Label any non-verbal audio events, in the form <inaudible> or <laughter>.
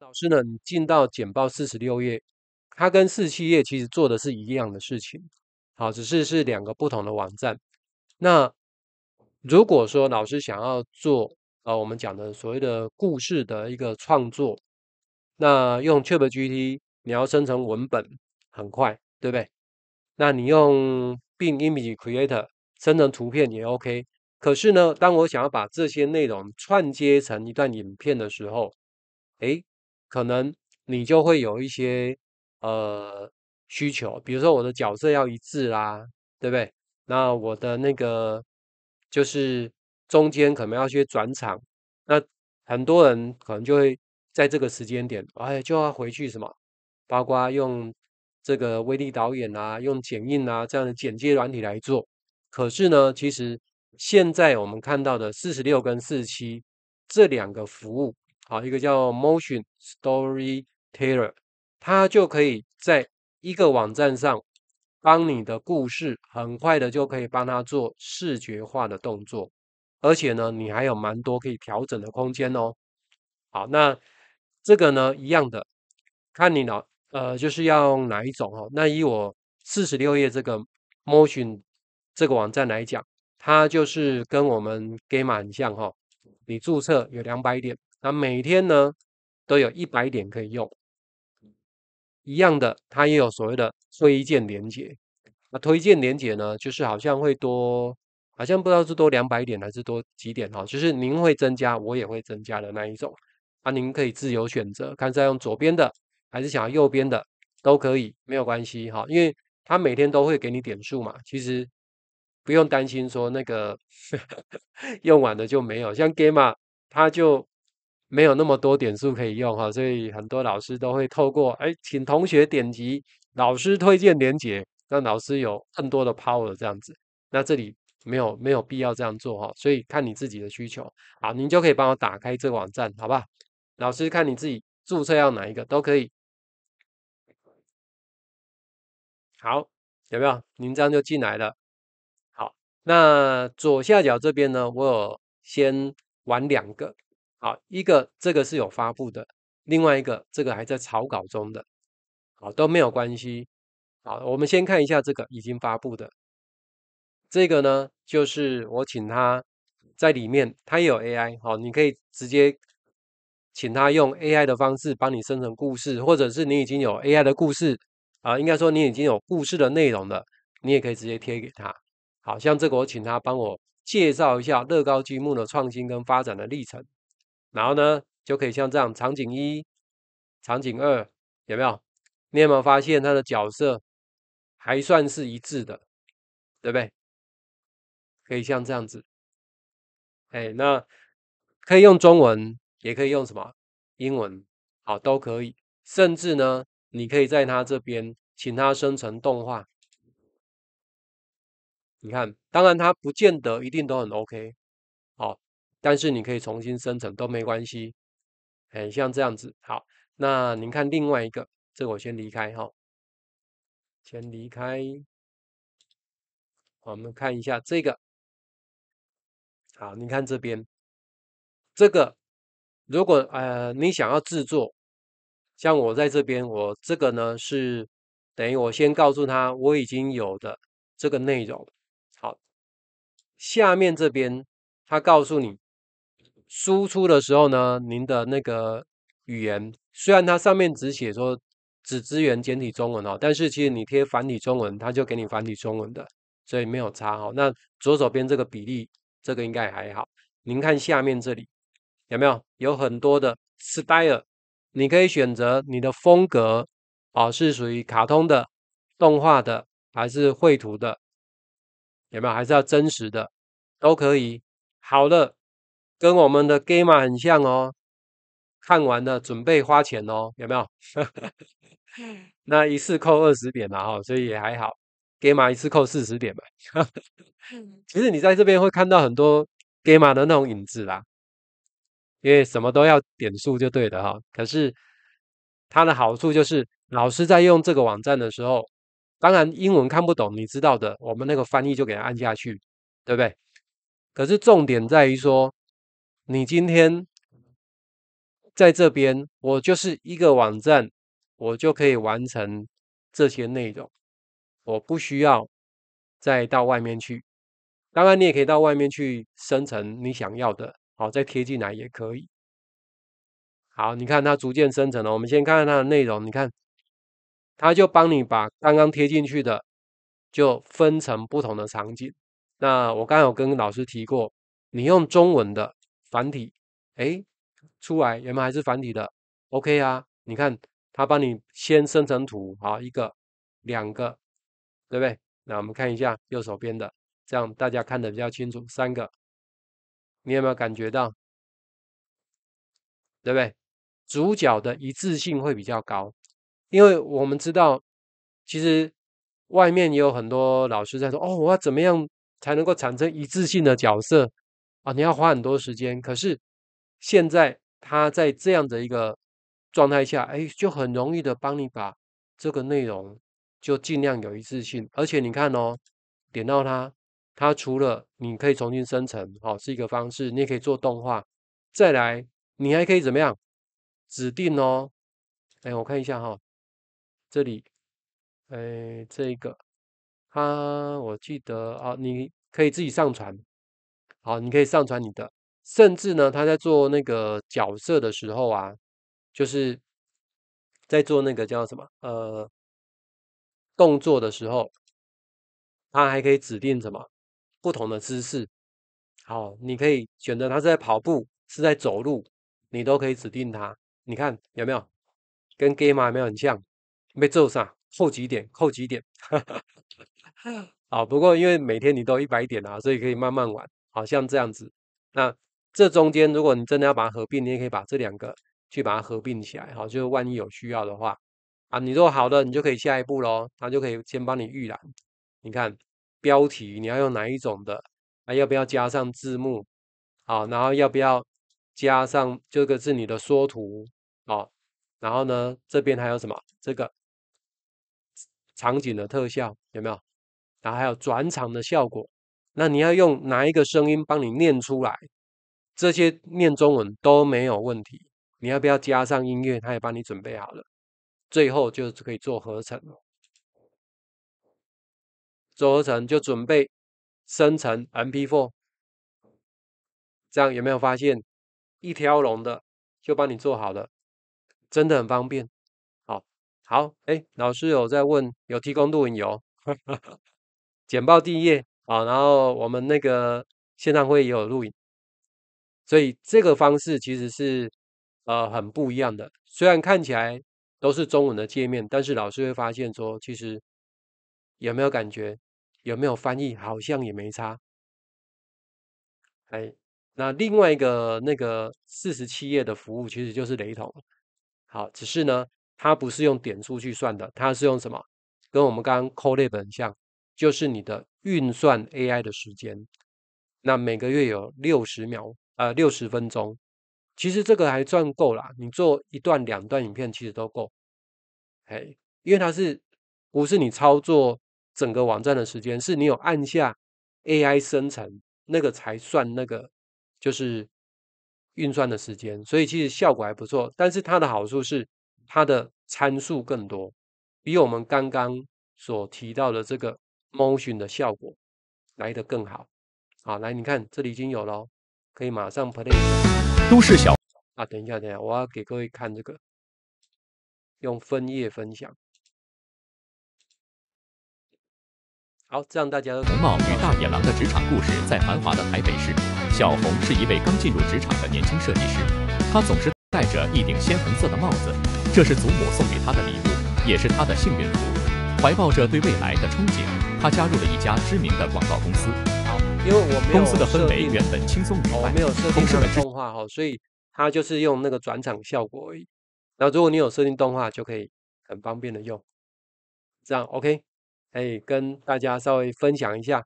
老师呢？你进到简报四十六页，它跟四七页其实做的是一样的事情，好，只是是两个不同的网站。那如果说老师想要做啊，我们讲的所谓的故事的一个创作，那用 ChatGPT 你要生成文本很快，对不对？那你用并 Image Creator 生成图片也 OK。可是呢，当我想要把这些内容串接成一段影片的时候，哎。可能你就会有一些呃需求，比如说我的角色要一致啦，对不对？那我的那个就是中间可能要去转场，那很多人可能就会在这个时间点，哎，就要回去什么，包括用这个威力导演啊，用剪映啊这样的剪接软体来做。可是呢，其实现在我们看到的四十六跟四十七这两个服务。好，一个叫 Motion Storyteller，它就可以在一个网站上帮你的故事，很快的就可以帮它做视觉化的动作，而且呢，你还有蛮多可以调整的空间哦。好，那这个呢，一样的，看你呢，呃，就是要哪一种哈。那以我四十六页这个 Motion 这个网站来讲，它就是跟我们 g a m e 很像哈。你注册有两百点。那每天呢，都有一百点可以用，一样的，它也有所谓的推荐连接。那推荐连接呢，就是好像会多，好像不知道是多两百点还是多几点哈，就是您会增加，我也会增加的那一种啊。您可以自由选择，看要用左边的还是想要右边的都可以，没有关系哈，因为它每天都会给你点数嘛，其实不用担心说那个 <laughs> 用完了就没有。像 Gamma，它就没有那么多点数可以用哈，所以很多老师都会透过哎，请同学点击老师推荐连接，让老师有更多的 power 这样子。那这里没有没有必要这样做哈，所以看你自己的需求啊，您就可以帮我打开这个网站，好吧？老师看你自己注册要哪一个都可以。好，有没有？您这样就进来了。好，那左下角这边呢，我有先玩两个。好，一个这个是有发布的，另外一个这个还在草稿中的，好都没有关系。好，我们先看一下这个已经发布的，这个呢就是我请他在里面，他有 AI，好，你可以直接请他用 AI 的方式帮你生成故事，或者是你已经有 AI 的故事啊，应该说你已经有故事的内容了，你也可以直接贴给他。好像这个我请他帮我介绍一下乐高积木的创新跟发展的历程。然后呢，就可以像这样场景一、场景二，有没有？你有没有发现它的角色还算是一致的，对不对？可以像这样子，哎，那可以用中文，也可以用什么英文，好，都可以。甚至呢，你可以在它这边请它生成动画。你看，当然它不见得一定都很 OK。但是你可以重新生成都没关系，哎，像这样子好。那您看另外一个，这我先离开哈，先离开。我们看一下这个，好，你看这边，这个如果呃你想要制作，像我在这边，我这个呢是等于我先告诉他我已经有的这个内容。好，下面这边他告诉你。输出的时候呢，您的那个语言虽然它上面只写说只支援简体中文哦，但是其实你贴繁体中文，它就给你繁体中文的，所以没有差哈。那左手边这个比例，这个应该还好。您看下面这里有没有有很多的 style，你可以选择你的风格啊，是属于卡通的、动画的，还是绘图的？有没有还是要真实的，都可以。好了。跟我们的 Game 码很像哦，看完了准备花钱哦，有没有？<laughs> 那一次扣二十点嘛哈，所以也还好。Game 码一次扣四十点嘛，<laughs> 其实你在这边会看到很多 Game 码的那种影子啦，因为什么都要点数就对的哈。可是它的好处就是，老师在用这个网站的时候，当然英文看不懂，你知道的，我们那个翻译就给他按下去，对不对？可是重点在于说。你今天在这边，我就是一个网站，我就可以完成这些内容，我不需要再到外面去。当然，你也可以到外面去生成你想要的，好，再贴进来也可以。好，你看它逐渐生成了。我们先看看它的内容，你看，它就帮你把刚刚贴进去的就分成不同的场景。那我刚有跟老师提过，你用中文的。繁体，哎，出来，原本还是繁体的，OK 啊？你看，他帮你先生成图，啊，一个、两个，对不对？那我们看一下右手边的，这样大家看得比较清楚，三个，你有没有感觉到？对不对？主角的一致性会比较高，因为我们知道，其实外面也有很多老师在说，哦，我要怎么样才能够产生一致性的角色？啊，你要花很多时间，可是现在他在这样的一个状态下，哎，就很容易的帮你把这个内容就尽量有一次性。而且你看哦，点到它，它除了你可以重新生成，哦、是一个方式，你也可以做动画，再来，你还可以怎么样？指定哦，哎，我看一下哈，这里，哎，这个，啊，我记得啊，你可以自己上传。好，你可以上传你的，甚至呢，他在做那个角色的时候啊，就是在做那个叫什么呃动作的时候，他还可以指定什么不同的姿势。好，你可以选择他是在跑步，是在走路，你都可以指定他。你看有没有跟 Game 有没有很像？被揍上扣几点？扣几点？<laughs> 好，不过因为每天你都一百点啊，所以可以慢慢玩。好像这样子，那这中间如果你真的要把它合并，你也可以把这两个去把它合并起来，好，就是万一有需要的话。啊，你如果好的，你就可以下一步喽，他就可以先帮你预览。你看标题你要用哪一种的？啊，要不要加上字幕？好，然后要不要加上这个是你的缩图？好，然后呢这边还有什么？这个场景的特效有没有？然后还有转场的效果。那你要用哪一个声音帮你念出来？这些念中文都没有问题。你要不要加上音乐？他也帮你准备好了。最后就可以做合成了，做合成就准备生成 MP4。这样有没有发现，一条龙的就帮你做好了，真的很方便。好，好，哎，老师有在问，有提供录音有？<laughs> 简报第一页。好，然后我们那个线上会也有录影，所以这个方式其实是呃很不一样的。虽然看起来都是中文的界面，但是老师会发现说，其实有没有感觉，有没有翻译，好像也没差。哎，那另外一个那个四十七页的服务其实就是雷同，好，只是呢，它不是用点数去算的，它是用什么？跟我们刚刚扣 b 本像。就是你的运算 AI 的时间，那每个月有六十秒，呃，六十分钟，其实这个还算够了。你做一段、两段影片，其实都够。嘿，因为它是不是你操作整个网站的时间，是你有按下 AI 生成那个才算那个，就是运算的时间。所以其实效果还不错。但是它的好处是，它的参数更多，比我们刚刚所提到的这个。Motion 的效果来的更好，好，来，你看这里已经有了，可以马上 Play。都市小啊，等一下，等一下，我要给各位看这个，用分页分享。好，这样大家都。小红帽与大野狼的职场故事，在繁华的台北市，小红是一位刚进入职场的年轻设计师，她总是戴着一顶鲜红色的帽子，这是祖母送给她的礼物，也是她的幸运符。怀抱着对未来的憧憬。他加入了一家知名的广告公司，因为我公司的氛围原本轻松愉快，没有设定动画哈，所以他就是用那个转场效果。然后如果你有设定动画，就可以很方便的用，这样 OK，可以跟大家稍微分享一下。